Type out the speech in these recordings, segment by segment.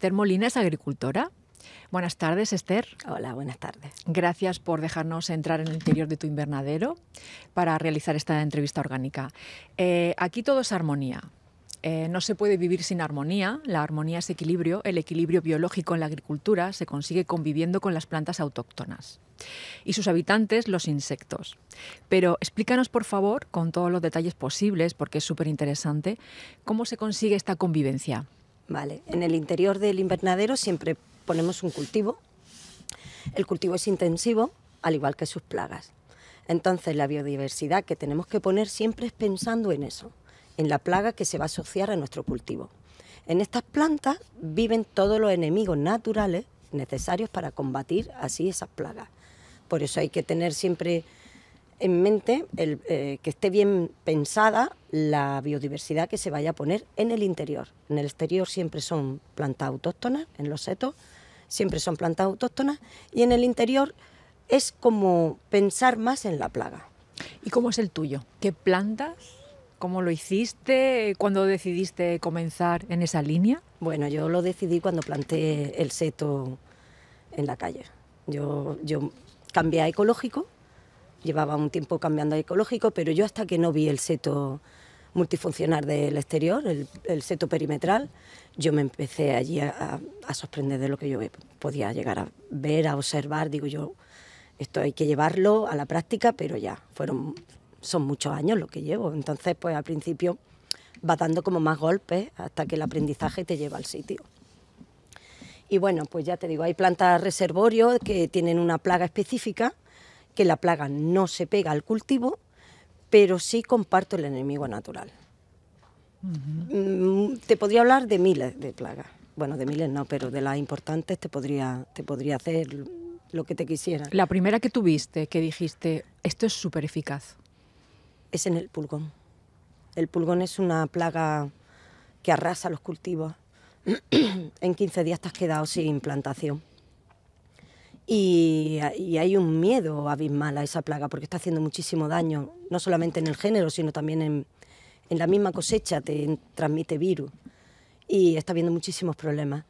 Esther Molina es agricultora. Buenas tardes, Esther. Hola, buenas tardes. Gracias por dejarnos entrar en el interior de tu invernadero para realizar esta entrevista orgánica. Eh, aquí todo es armonía. Eh, no se puede vivir sin armonía. La armonía es equilibrio. El equilibrio biológico en la agricultura se consigue conviviendo con las plantas autóctonas y sus habitantes, los insectos. Pero explícanos, por favor, con todos los detalles posibles, porque es súper interesante, cómo se consigue esta convivencia. Vale. En el interior del invernadero siempre ponemos un cultivo. El cultivo es intensivo, al igual que sus plagas. Entonces, la biodiversidad que tenemos que poner siempre es pensando en eso, en la plaga que se va a asociar a nuestro cultivo. En estas plantas viven todos los enemigos naturales necesarios para combatir así esas plagas. Por eso hay que tener siempre en mente eh, que esté bien pensada la biodiversidad que se vaya a poner en el interior. En el exterior siempre son plantas autóctonas, en los setos siempre son plantas autóctonas y en el interior es como pensar más en la plaga. ¿Y cómo es el tuyo? ¿Qué plantas? ¿Cómo lo hiciste? ¿Cuándo decidiste comenzar en esa línea? Bueno, yo lo decidí cuando planté el seto en la calle. Yo, yo cambié a ecológico llevaba un tiempo cambiando de ecológico, pero yo hasta que no vi el seto multifuncional del exterior, el, seto perimetral, yo me empecé allí a, sorprender de lo que yo podía llegar a ver, a observar. Digo yo, esto hay que llevarlo a la práctica, pero ya, fueron, son muchos años lo que llevo. Entonces, pues al principio va dando como más golpes hasta que el aprendizaje te lleva al sitio. Y bueno, pues ya te digo, hay plantas reservorio que tienen una plaga específica que la plaga no se pega al cultivo, pero sí comparto el enemigo natural. Mm, te podría hablar de miles de plagas. Bueno, de miles no, pero de las importantes te podría, te podría hacer lo que te quisiera. La primera que tuviste, que dijiste, esto es súper eficaz. Es en el pulgón. El pulgón es una plaga que arrasa los cultivos. en 15 días te has quedado sin plantación. Y, hay un miedo abismal a esa plaga porque está haciendo muchísimo daño, no solamente en el género, sino también en, en la misma cosecha, te transmite virus y está habiendo muchísimos problemas.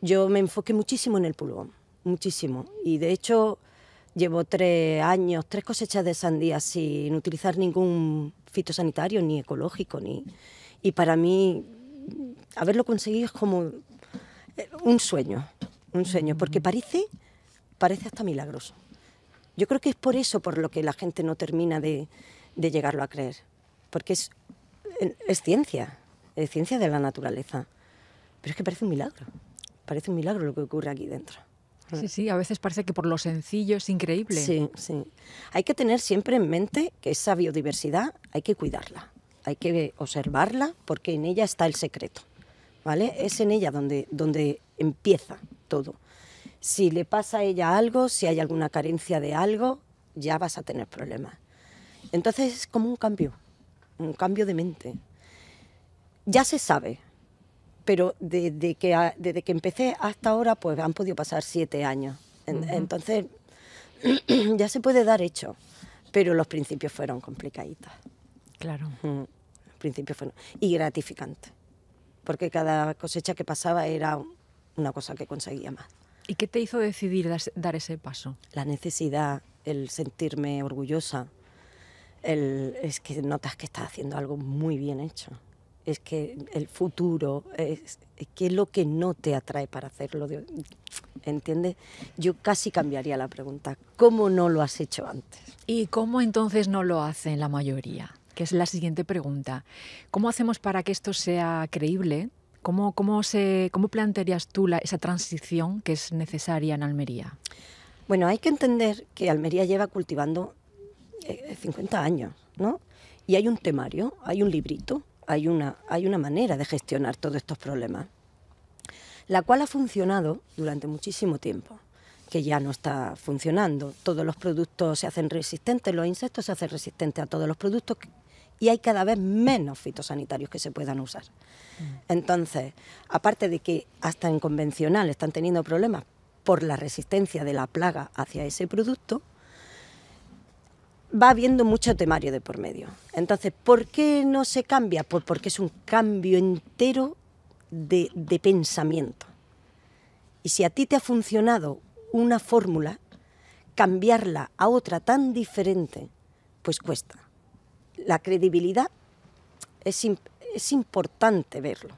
Yo me enfoqué muchísimo en el pulgón, muchísimo. Y de hecho llevo tres años, tres cosechas de sandía sin utilizar ningún fitosanitario, ni ecológico, ni... Y para mí haberlo conseguido es como eh, un sueño, un sueño, porque parece parece hasta milagroso. Yo creo que es por eso por lo que la gente no termina de, de llegarlo a creer, porque es, es ciencia, es ciencia de la naturaleza, pero es que parece un milagro, parece un milagro lo que ocurre aquí dentro. Sí, sí, a veces parece que por lo sencillo es increíble. Sí, sí. Hay que tener siempre en mente que esa biodiversidad hay que cuidarla, hay que observarla porque en ella está el secreto, ¿vale? Es en ella donde, donde empieza todo si le pasa a ella algo, si hay alguna carencia de algo, ya vas a tener problemas. Entonces es como un cambio, un cambio de mente. Ya se sabe, pero desde que, desde que empecé hasta ahora, pues han podido pasar siete años. Entonces ya se puede dar hecho, pero los principios fueron complicaditos. Claro. fueron. Y gratificantes, porque cada cosecha que pasaba era una cosa que conseguía más. ¿Y qué te hizo decidir dar ese paso? La necesidad, el sentirme orgullosa, es que notas que estás haciendo algo muy bien hecho. Es que el futuro, es, que es lo que no te atrae para hacerlo? ¿Entiendes? Yo casi cambiaría la pregunta. ¿Cómo no lo has hecho antes? ¿Y cómo entonces no lo hacen la mayoría? Que es la siguiente pregunta. ¿Cómo hacemos para que esto sea creíble? ¿Cómo, se, cómo plantearías tú esa transición que es necesaria en Almería? Bueno, hay que entender que Almería lleva cultivando 50 eh, años, ¿no? Y hay un temario, hay un librito, hay una, hay una manera de gestionar todos estos problemas, la cual ha funcionado durante muchísimo tiempo que ya no está funcionando. Todos los productos se hacen resistentes, los insectos se hacen resistentes a todos los productos y hay cada vez menos fitosanitarios que se puedan usar. Mm. Entonces, aparte de que hasta en convencional están teniendo problemas por la resistencia de la plaga hacia ese producto, va habiendo mucho temario de por medio. Entonces, ¿por qué no se cambia? Pues porque es un cambio entero de, de pensamiento. Y si a ti te ha funcionado una fórmula, cambiarla a otra tan diferente, pues cuesta la credibilidad es, importante verlo.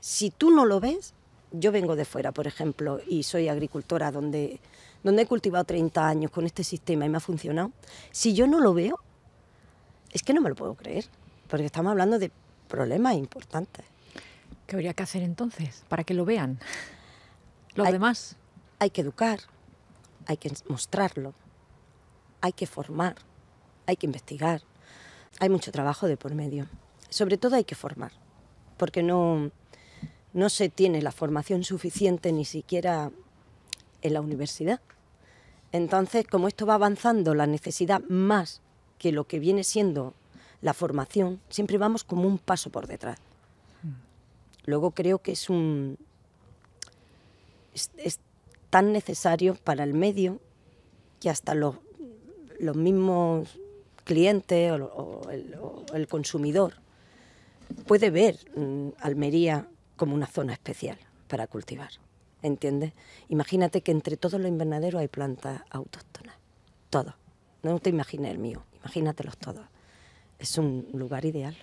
Si tú no lo ves, yo vengo de fuera, por ejemplo, y soy agricultora donde, donde he cultivado 30 años con este sistema y me ha funcionado. Si yo no lo veo, es que no me lo puedo creer, porque estamos hablando de problemas importantes. ¿Qué habría que hacer entonces para que lo vean los demás? Hay que educar, hay que mostrarlo, hay que formar, hay que investigar hay mucho trabajo de por medio. Sobre todo hay que formar, porque no, no se tiene la formación suficiente ni siquiera en la universidad. Entonces, como esto va avanzando, la necesidad más que lo que viene siendo la formación, siempre vamos como un paso por detrás. Luego creo que es un... Es, tan necesario para el medio que hasta los, los mismos cliente o, el, consumidor puede ver mm, Almería como una zona especial para cultivar, ¿entiendes? Imagínate que entre todos los invernaderos hay plantas autóctonas, todos. No te imagines el mío, imagínatelos todos. Es un lugar ideal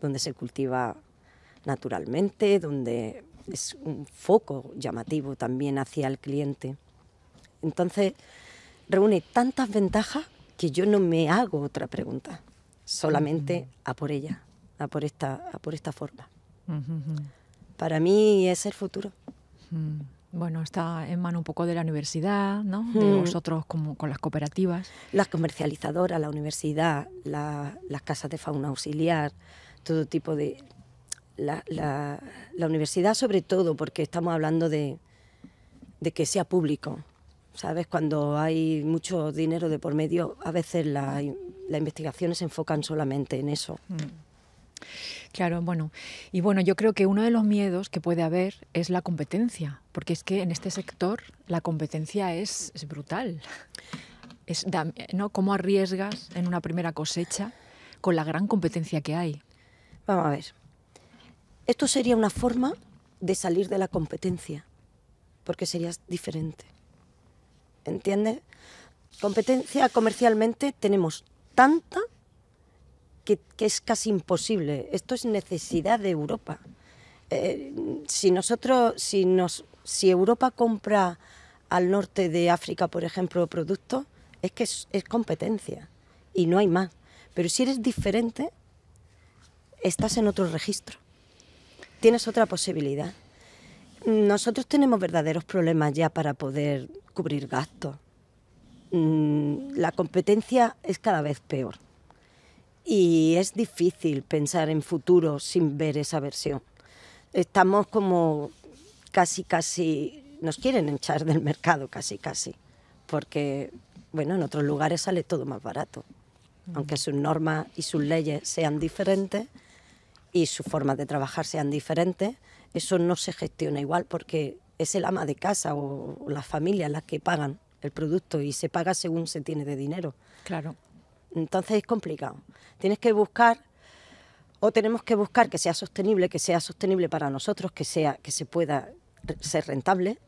donde se cultiva naturalmente, donde es un foco llamativo también hacia el cliente. Entonces, reúne tantas ventajas que yo no me hago otra pregunta, solamente a por ella, a por esta, a por esta forma. Para mí es el futuro. Mm. Bueno, está en mano un poco de la universidad, ¿no? De mm. vosotros como con las cooperativas. Las comercializadoras, la universidad, las casas de fauna auxiliar, todo tipo de... La, la, la universidad sobre todo, porque estamos hablando de, de que sea público, ¿Sabes? Cuando hay mucho dinero de por medio, a veces las la investigaciones se enfocan solamente en eso. Mm. Claro, bueno. Y bueno, yo creo que uno de los miedos que puede haber es la competencia, porque es que en este sector la competencia es, brutal. Es, ¿no? ¿Cómo arriesgas en una primera cosecha con la gran competencia que hay? Vamos a ver. Esto sería una forma de salir de la competencia, porque serías diferente. ¿entiendes? Competencia comercialmente tenemos tanta que, es casi imposible. Esto es necesidad de Europa. Eh, si nosotros, si, nos, si Europa compra al norte de África, por ejemplo, productos, es que es competencia y no hay más. Pero si eres diferente, estás en otro registro, tienes otra posibilidad. Nosotros tenemos verdaderos problemas ya para poder cubrir gastos. Mm, la competencia es cada vez peor y es difícil pensar en futuro sin ver esa versión. Estamos como casi, casi, nos quieren echar del mercado, casi, casi, porque, bueno, en otros lugares sale todo más barato, aunque sus normas y sus leyes sean diferentes y sus formas de trabajar sean diferentes eso no se gestiona igual porque es el ama de casa o las familias las que pagan el producto y se paga según se tiene de dinero. Claro. Entonces es complicado. Tienes que buscar o tenemos que buscar que sea sostenible, que sea sostenible para nosotros, que sea que se pueda ser rentable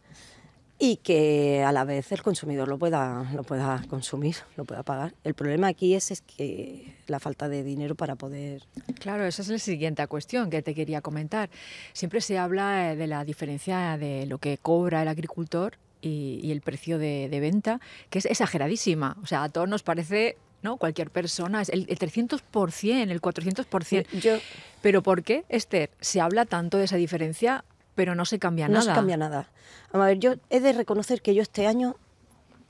y que a la vez el consumidor lo pueda, lo pueda consumir, lo pueda pagar. El problema aquí es, es que la falta de dinero para poder... Claro, esa es la siguiente cuestión que te quería comentar. Siempre se habla eh, de la diferencia de lo que cobra el agricultor y, el precio de, venta, que es exageradísima. O sea, a todos nos parece ¿no? Cualquier persona, es el, 300%, el 400%. Pero ¿por qué, Esther, se habla tanto de esa diferencia pero no se cambia nada. No se cambia nada. a ver, yo he de reconocer que yo este año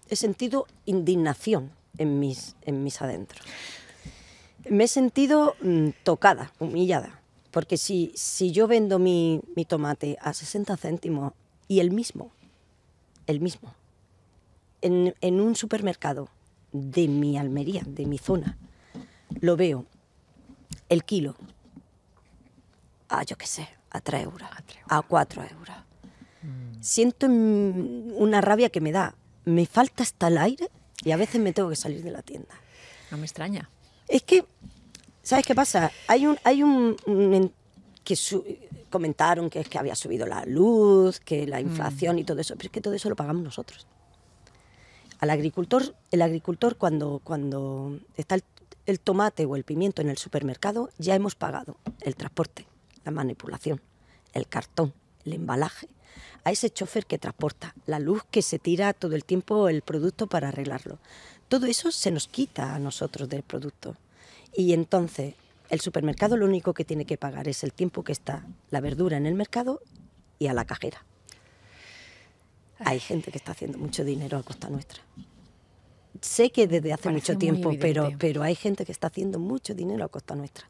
he sentido indignación en mis, en adentros. Me he sentido mm, tocada, humillada. Porque si, si yo vendo mi, tomate a 60 céntimos y el mismo, el mismo, en, en, un supermercado de mi Almería, de mi zona, lo veo, el kilo, ah, yo qué sé, a 3 euros, a, cuatro euros. Mm. Siento una rabia que me da. Me falta hasta el aire y a veces me tengo que salir de la tienda. No me extraña. Es que, ¿sabes qué pasa? Hay un... Hay un, que comentaron que que había subido la luz, que la mm. inflación y todo eso, pero es que todo eso lo pagamos nosotros. Al agricultor, el agricultor cuando, cuando está el tomate o el pimiento en el supermercado, ya hemos pagado el transporte, la manipulación, el cartón, el embalaje, a ese chofer que transporta, la luz que se tira todo el tiempo el producto para arreglarlo. Todo eso se nos quita a nosotros del producto. Y entonces el supermercado lo único que tiene que pagar es el tiempo que está la verdura en el mercado y a la cajera. Hay gente que está haciendo mucho dinero a costa nuestra. Sé que desde hace mucho tiempo, pero, pero hay gente que está haciendo mucho dinero a costa nuestra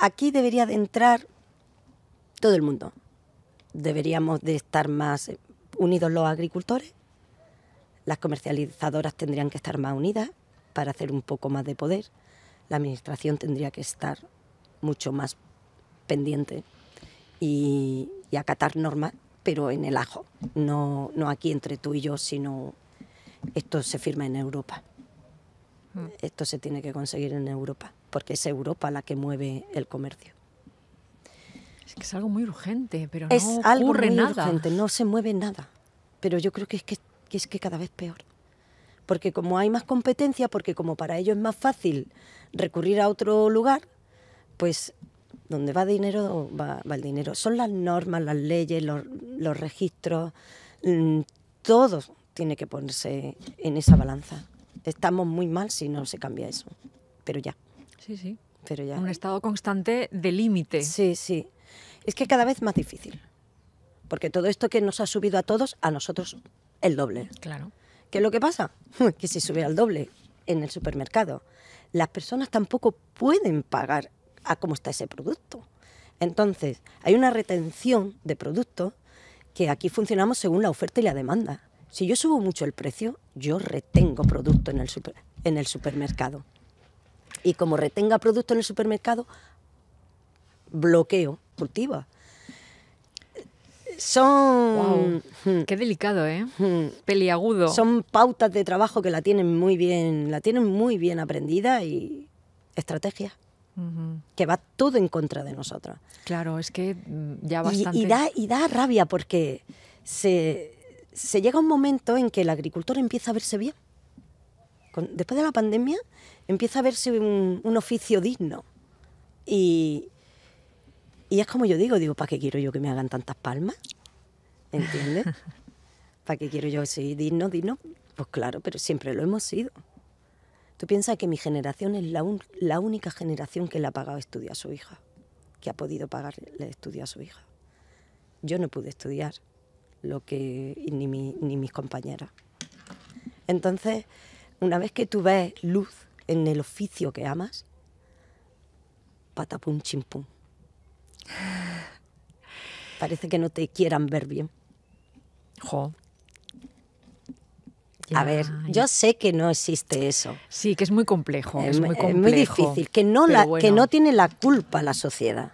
aquí debería de entrar todo el mundo. Deberíamos de estar más eh, unidos los agricultores, las comercializadoras tendrían que estar más unidas para hacer un poco más de poder, la administración tendría que estar mucho más pendiente y, acatar normas, pero en el ajo, no, no aquí entre tú y yo, sino esto se firma en Europa. Mm. Esto se tiene que conseguir en Europa porque es Europa la que mueve el comercio. Es que es algo muy urgente, pero no ocurre algo muy nada. urgente, no se mueve nada. Pero yo creo que es que, es que cada vez peor. Porque como hay más competencia, porque como para ellos es más fácil recurrir a otro lugar, pues donde va dinero va, el dinero. Son las normas, las leyes, los, registros, mm, todo tiene que ponerse en esa balanza. Estamos muy mal si no se cambia eso, pero ya. Sí, sí. Pero ya... Un estado constante de límite. Sí, sí. Es que cada vez más difícil. Porque todo esto que nos ha subido a todos, a nosotros el doble. Claro. ¿Qué es lo que pasa? que si sube al doble en el supermercado, las personas tampoco pueden pagar a cómo está ese producto. Entonces, hay una retención de producto que aquí funcionamos según la oferta y la demanda. Si yo subo mucho el precio, yo retengo producto en el, en el supermercado. Y como retenga producto en el supermercado, bloqueo, cultiva. Son. Hmm, Qué delicado, ¿eh? Hmm, Peliagudo. Son pautas de trabajo que la tienen muy bien, la tienen muy bien aprendida y estrategia Que va todo en contra de nosotras. Claro, es que mm, ya bastante. Y, da, y da rabia porque se, se llega un momento en que el agricultor empieza a verse bien después de la pandemia empieza a verse un, un oficio digno. Y, y, es como yo digo, digo, ¿para qué quiero yo que me hagan tantas palmas? ¿Entiendes? ¿Para qué quiero yo ser digno, digno? Pues claro, pero siempre lo hemos sido. Tú piensas que mi generación es la, la única generación que le ha pagado estudio a su hija, que ha podido pagarle estudio a su hija. Yo no pude estudiar, lo que, ni, ni mis compañeras. Entonces, una vez que tú ves luz en el oficio que amas, patapum chimpum. Parece que no te quieran ver bien. Jo. a ver, yo sé que no existe eso. Sí, que es muy complejo. Es, muy, complejo, muy difícil, que no, tiene la culpa la sociedad.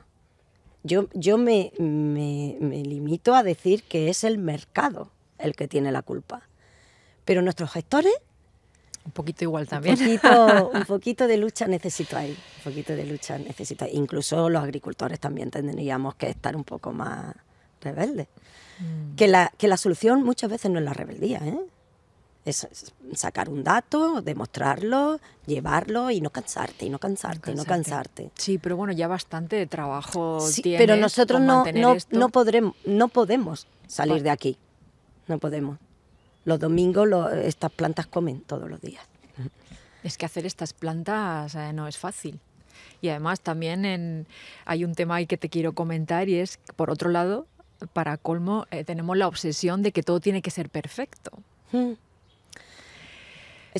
Yo, yo me limito a decir que es el mercado el que tiene la culpa. Pero nuestros gestores un poquito igual también. Un poquito, de lucha necesito ahí, un poquito de lucha necesito. Incluso los agricultores también tendríamos que estar un poco más rebeldes. Mm. Que, la, que la solución muchas veces no es la rebeldía, ¿eh? es sacar un dato, demostrarlo, llevarlo y no cansarte, y no cansarte, no cansarte. Sí, pero bueno, ya bastante trabajo Pero nosotros no, no, podremos, no podemos salir de aquí. No podemos los domingos estas plantas comen todos los días. Es que hacer estas plantas eh, no es fácil. Y además también hay un tema ahí que te quiero comentar y es, por otro lado, para colmo, eh, tenemos la obsesión de que todo tiene que ser perfecto. Mm.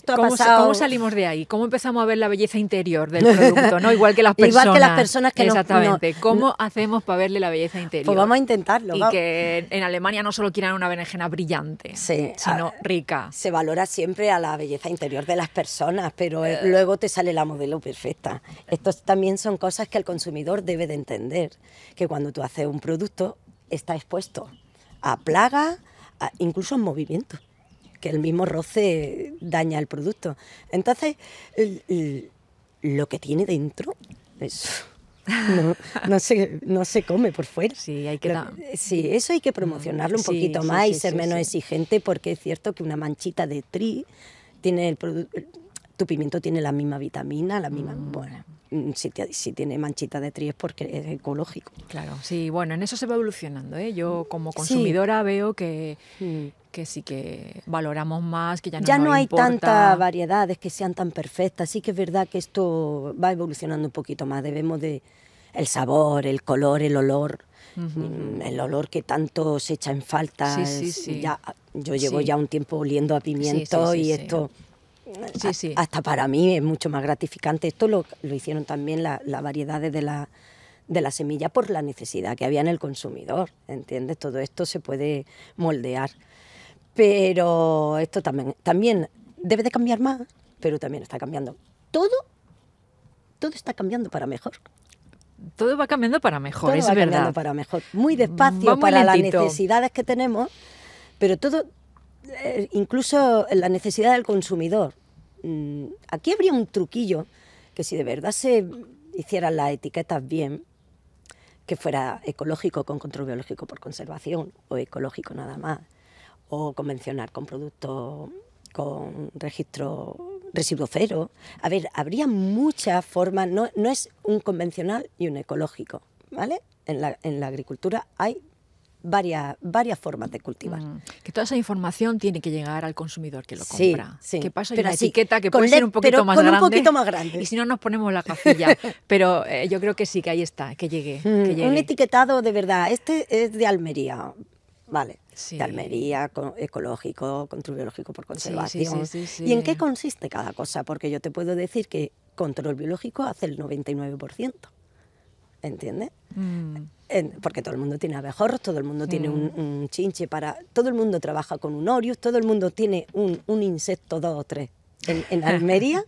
¿Cómo, salimos de ahí? ¿Cómo empezamos a ver la belleza interior del producto? ¿no? Igual que las personas. que las personas Exactamente. ¿Cómo hacemos para verle la belleza interior? Pues vamos a intentarlo. Y que en Alemania no solo quieran una berenjena brillante, sino ah, rica. Se valora siempre a la belleza interior de las personas, pero eh, eh. luego te sale la modelo perfecta. Estos también son cosas que el consumidor debe de entender, que cuando tú haces un producto está expuesto a plagas, incluso a movimientos que el mismo roce daña el producto. Entonces, lo que tiene dentro es... No, se, come por fuera. Sí, hay eso hay que promocionarlo un mm, poquito más y ser menos exigente porque es cierto que una manchita de tri tiene el tu pimiento tiene la misma vitamina, la misma... Mm. Mm, si, tiene manchita de tri porque es ecológico. Claro, sí, bueno, en eso se va evolucionando. ¿eh? Yo como consumidora veo mm. que, sí que valoramos más, que ya no, ya no hay tantas variedades que sean tan perfectas. Sí que es verdad que esto va evolucionando un poquito más. Debemos de el sabor, el color, el olor. Mm, el olor que tanto se echa en falta. Ya, yo llevo ya un tiempo oliendo a pimiento y esto Sí, Hasta para mí es mucho más gratificante. Esto lo, hicieron también las variedades de la, semilla por la necesidad que había en el consumidor, ¿entiendes? Todo esto se puede moldear. Pero esto también, también debe de cambiar más, pero también está cambiando. Todo, todo está cambiando para mejor. Todo va cambiando para mejor, es verdad. para mejor, muy despacio para las necesidades que tenemos, pero todo, eh, incluso la necesidad del consumidor. Mm, aquí habría un truquillo que si de verdad se hicieran las etiquetas bien, que fuera ecológico con control biológico por conservación o ecológico nada más, o convencional con producto con registro residuo cero. A ver, habría muchas formas, no, es un convencional y un ecológico, ¿vale? en la agricultura hay varias, varias formas de cultivar. Mm, que toda esa información tiene que llegar al consumidor que lo compra. Sí, Que pasa pero una etiqueta que puede ser un poquito más grande. Y si no nos ponemos la cafilla. pero eh, yo creo que sí, que ahí está, que llegue, mm, Un etiquetado de verdad. Este es de Almería. Vale. de Almería, ecológico, control biológico por conservación. ¿Y en qué consiste cada cosa? Porque yo te puedo decir que control biológico hace el 99%, ¿entiendes? Mm porque todo el mundo tiene abejorros, todo el mundo tiene mm. un, chinche para... Todo el mundo trabaja con un orius, todo el mundo tiene un, insecto, dos o tres. En, en Almería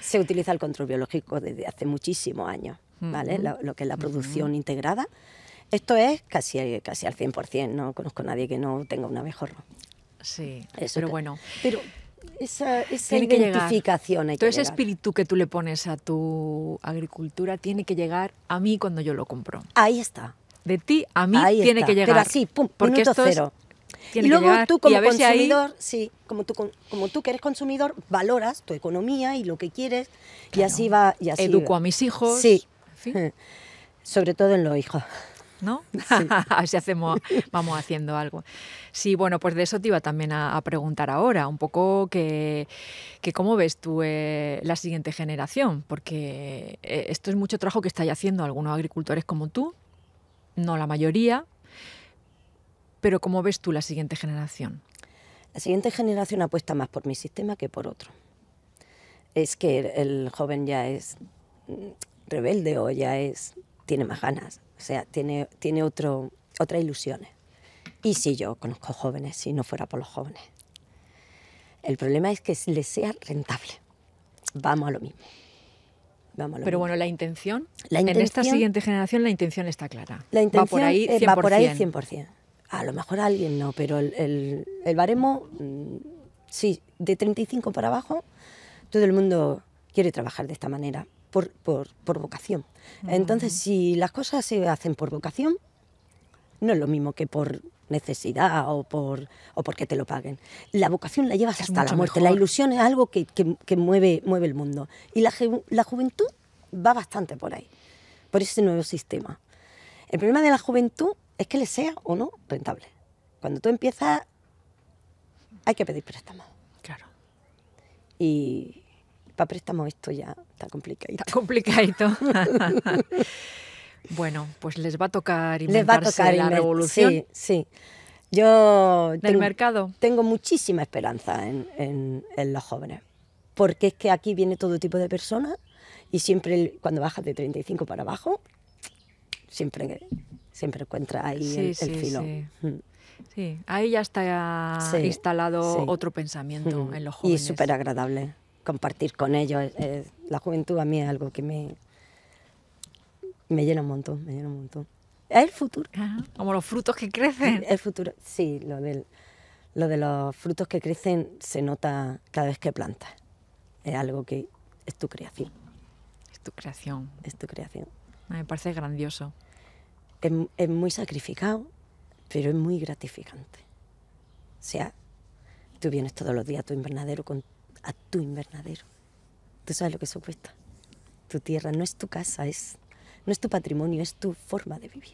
se utiliza el control biológico desde hace muchísimos años, ¿vale? Mm. lo, que es la mm. producción integrada. Esto es casi, casi al 100%, no conozco a nadie que no tenga un abejorro. Sí, Eso pero bueno... Pero, esa, esa identificación. Que Todo ese espíritu que tú le pones a tu agricultura tiene que llegar a mí cuando yo lo compro. Ahí está de ti a mí tiene que llegar. Pero así, pum, porque esto y luego tú como consumidor, sí, como tú, como tú que eres consumidor, valoras tu economía y lo que quieres y así va. Educo a mis hijos. Sí. Sobre todo en los hijos. ¿no? hacemos, vamos haciendo algo. Sí, bueno, pues de eso te iba también a, preguntar ahora, un poco que, cómo ves tú eh, la siguiente generación, porque eh, esto es mucho trabajo que estáis haciendo algunos agricultores como tú, no la mayoría, pero ¿cómo ves tú la siguiente generación? La siguiente generación apuesta más por mi sistema que por otro. Es que el joven ya es rebelde o ya es tiene más ganas, o sea, tiene, otro, otras ilusiones. Y si sí, yo conozco jóvenes, si no fuera por los jóvenes. El problema es que les sea rentable. Vamos a lo mismo. Pero bueno, la intención, en esta siguiente generación la intención está clara. La intención eh, va por ahí 100%. A lo mejor alguien no, pero el, baremo, mm, sí, de 35 para abajo, todo el mundo quiere trabajar de esta manera, por, vocación. Entonces, si las cosas se hacen por vocación, no es lo mismo que por necesidad o, por, porque te lo paguen. La vocación la llevas hasta la muerte, la ilusión es algo que, mueve, mueve el mundo. Y la, juventud va bastante por ahí, por ese nuevo sistema. El problema de la juventud es que le sea o no rentable. Cuando tú empiezas, hay que pedir préstamo, Claro. Y para préstamos esto ya está complicado Está complicadito. Bueno, pues les va a tocar y les va la revolución. Sí, Yo ¿Del mercado? tengo muchísima esperanza en, los jóvenes, porque es que aquí viene todo tipo de personas y siempre cuando bajas de 35 para abajo, siempre, siempre encuentras ahí el, filo. Mm. Sí. ahí ya está instalado otro pensamiento mm. en los jóvenes. Y súper agradable compartir con ellos. la juventud a mí es algo que me, me llena un montón, me llena un montón. Es ah, el futuro. Ah, como los frutos que crecen. El futuro, sí, lo, del, lo de los frutos que crecen se nota cada vez que plantas. Es algo que es tu creación. Es tu creación. Es tu creación. Me parece grandioso. Es, es muy sacrificado, pero es muy gratificante. O sea, tú vienes todos los días a tu invernadero, con, a tu invernadero. Tú sabes lo que eso cuesta. Tu tierra no es tu casa, es no es tu patrimonio, es tu forma de vivir.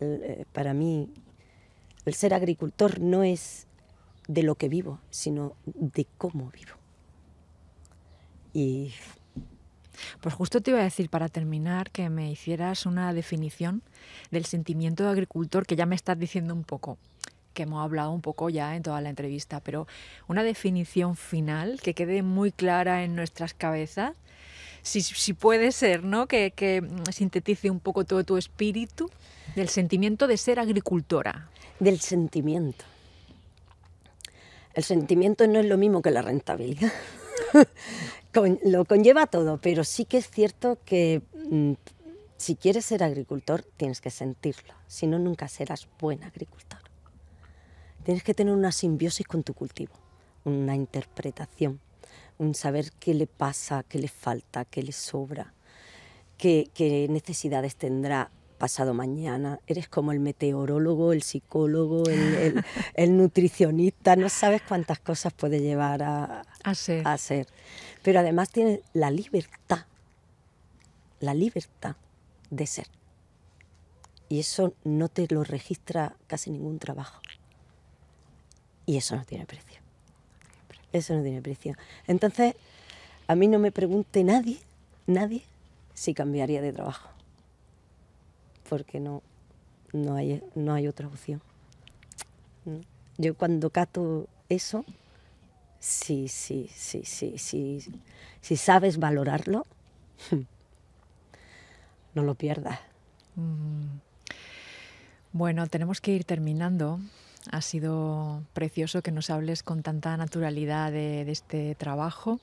Eh, para mí, el ser agricultor no es de lo que vivo, sino de cómo vivo. Y. Pues justo te iba a decir para terminar que me hicieras una definición del sentimiento de agricultor que ya me estás diciendo un poco que hemos hablado un poco ya en toda la entrevista, pero una definición final que quede muy clara en nuestras cabezas si, si puede ser, ¿no? Que, mm, sintetice un poco todo tu espíritu del sentimiento de ser agricultora. Del sentimiento. El sentimiento no es lo mismo que la rentabilidad. lo conlleva todo, pero sí que es cierto que mm, si quieres ser agricultor tienes que sentirlo, si no nunca serás buen agricultor. Tienes que tener una simbiosis con tu cultivo, una interpretación, un saber qué le pasa, qué le falta, qué le sobra, qué, necesidades tendrá pasado mañana, eres como el meteorólogo, el psicólogo, el, nutricionista, no sabes cuántas cosas puede llevar a, hacer a ser. Pero además tienes la libertad, la libertad de ser. Y eso no te lo registra casi ningún trabajo. Y eso no tiene precio. Eso no tiene precio. Entonces, a mí no me pregunte nadie, nadie, si cambiaría de trabajo. Porque no, no, hay, no hay otra opción. Yo cuando cato eso, sí, sí, sí, sí, sí, si sabes valorarlo, no lo pierdas. Mm. Bueno, tenemos que ir terminando. Ha sido precioso que nos hables con tanta naturalidad de, este trabajo,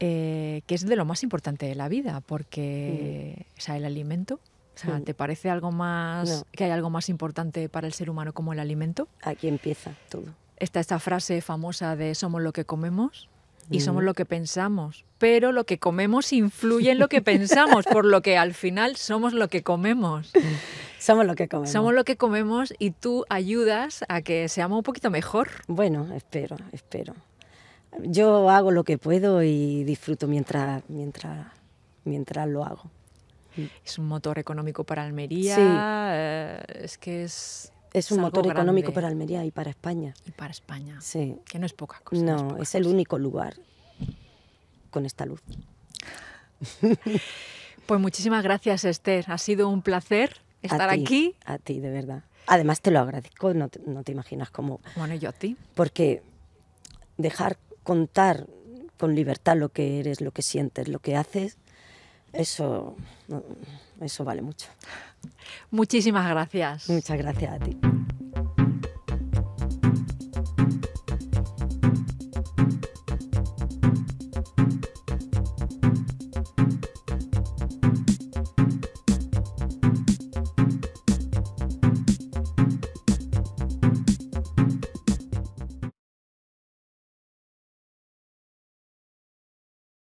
eh, que es de lo más importante de la vida, porque mm. o sea, el alimento. Mm. ¿te parece algo más que hay algo más importante para el ser humano como el alimento? Aquí empieza todo. Está esta frase famosa de somos lo que comemos y mm. somos lo que pensamos, pero lo que comemos influye en lo que pensamos, por lo que al final somos lo que comemos. Somos lo que comemos. Somos lo que comemos y tú ayudas a que seamos un poquito mejor. Bueno, espero, espero. Yo hago lo que puedo y disfruto mientras, mientras, mientras lo hago. Es un motor económico para Almería. Sí. Eh, es que es. Es un motor económico para Almería y para España. Y para España. Sí. Que no es poca cosa. No, es, el único lugar con esta luz. Pues muchísimas gracias, Esther. Ha sido un placer estar aquí. A ti, de verdad. Además te lo agradezco, no te, imaginas cómo. Bueno, yo a ti. Porque dejar contar con libertad lo que eres, lo que sientes, lo que haces, eso, eso vale mucho. Muchísimas gracias. Muchas gracias a ti.